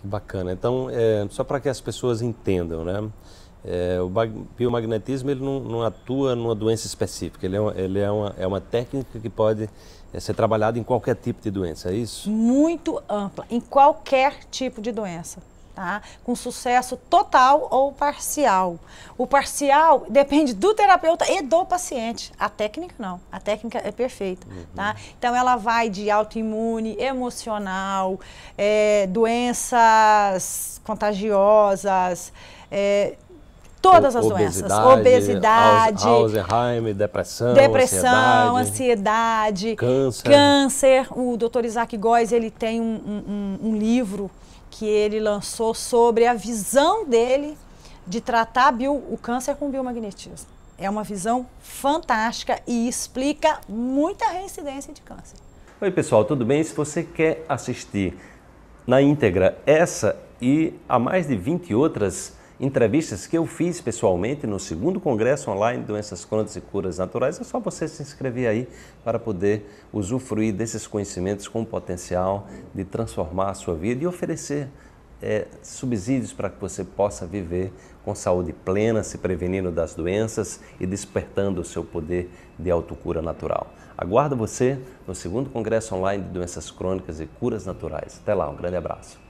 Que bacana. Então, é, só para que as pessoas entendam, né? É, o biomagnetismo ele não, não, atua numa doença específica, ele, é, uma, ele é, uma, é uma técnica que pode é, ser trabalhada em qualquer tipo de doença, é isso? Muito ampla, em qualquer tipo de doença tá? com sucesso total ou parcial. O parcial depende do terapeuta e do paciente. A técnica não, a técnica é perfeita. Tá? Uhum. Tá? Então ela vai de autoimune, emocional, é, doenças contagiosas, é, Todas as obesidade, doenças. Obesidade. Alzheimer, depressão. Depressão, ansiedade. ansiedade câncer. Câncer. O doutor Isaac Góes, ele tem um, um, um livro que ele lançou sobre a visão dele de tratar bio, o câncer com biomagnetismo. É uma visão fantástica e explica muita reincidência de câncer. Oi, pessoal, tudo bem? Se você quer assistir na íntegra essa e a mais de 20 outras entrevistas que eu fiz pessoalmente no segundo congresso online Doenças Crônicas e Curas Naturais. É só você se inscrever aí para poder usufruir desses conhecimentos com o potencial de transformar a sua vida e oferecer é, subsídios para que você possa viver com saúde plena, se prevenindo das doenças e despertando o seu poder de autocura natural. Aguardo você no segundo congresso online de Doenças Crônicas e Curas Naturais. Até lá, um grande abraço.